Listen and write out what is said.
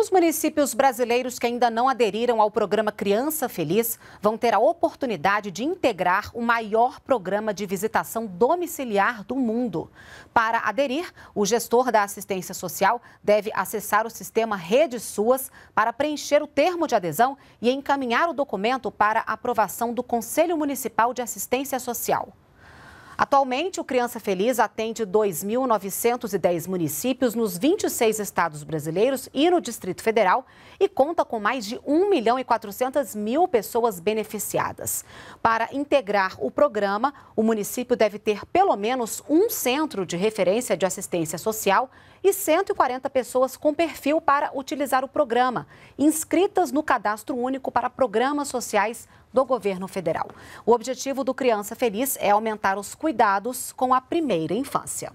Os municípios brasileiros que ainda não aderiram ao programa Criança Feliz vão ter a oportunidade de integrar o maior programa de visitação domiciliar do mundo. Para aderir, o gestor da assistência social deve acessar o sistema Rede Suas para preencher o termo de adesão e encaminhar o documento para aprovação do Conselho Municipal de Assistência Social. Atualmente, o Criança Feliz atende 2.910 municípios nos 26 estados brasileiros e no Distrito Federal e conta com mais de 1 milhão e 400 mil pessoas beneficiadas. Para integrar o programa, o município deve ter pelo menos um centro de referência de assistência social e 140 pessoas com perfil para utilizar o programa, inscritas no Cadastro Único para Programas Sociais do governo federal. O objetivo do Criança Feliz é aumentar os cuidados com a primeira infância.